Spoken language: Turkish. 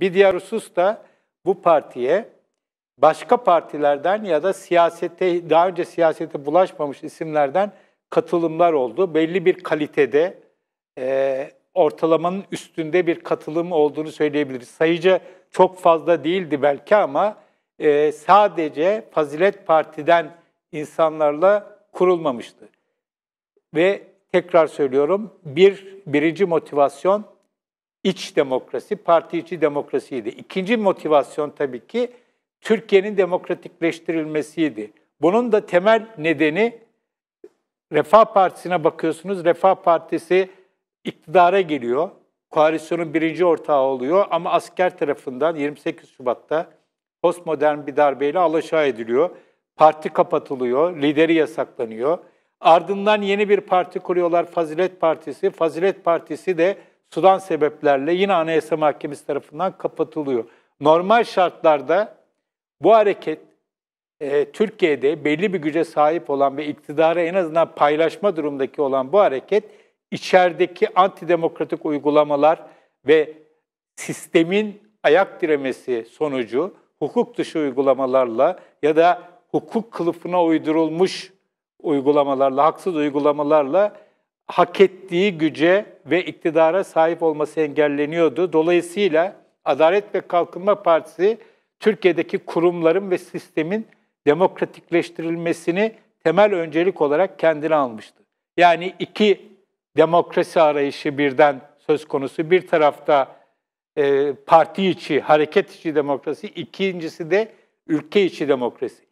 Bir diğer husus da bu partiye başka partilerden ya da siyasete daha önce siyasete bulaşmamış isimlerden katılımlar oldu. Belli bir kalitede e, ortalamanın üstünde bir katılım olduğunu söyleyebiliriz. Sayıca çok fazla değildi belki ama e, sadece Fazilet Parti'den insanlarla kurulmamıştı. Ve tekrar söylüyorum bir birinci motivasyon iç demokrasi, parti içi demokrasiydi. İkinci motivasyon tabii ki Türkiye'nin demokratikleştirilmesiydi. Bunun da temel nedeni Refah Partisi'ne bakıyorsunuz. Refah Partisi iktidara geliyor. Koalisyonun birinci ortağı oluyor ama asker tarafından 28 Şubat'ta postmodern bir darbeyle alaşağı ediliyor. Parti kapatılıyor, lideri yasaklanıyor. Ardından yeni bir parti kuruyorlar Fazilet Partisi. Fazilet Partisi de sudan sebeplerle yine Anayasa Mahkemesi tarafından kapatılıyor. Normal şartlarda bu hareket e, Türkiye'de belli bir güce sahip olan ve iktidara en azından paylaşma durumdaki olan bu hareket içerideki antidemokratik uygulamalar ve sistemin ayak diremesi sonucu hukuk dışı uygulamalarla ya da hukuk kılıfına uydurulmuş uygulamalarla, haksız uygulamalarla hak ettiği güce ve iktidara sahip olması engelleniyordu. Dolayısıyla Adalet ve Kalkınma Partisi Türkiye'deki kurumların ve sistemin demokratikleştirilmesini temel öncelik olarak kendine almıştı. Yani iki demokrasi arayışı birden söz konusu. Bir tarafta e, parti içi, hareket içi demokrasi, ikincisi de ülke içi demokrasi.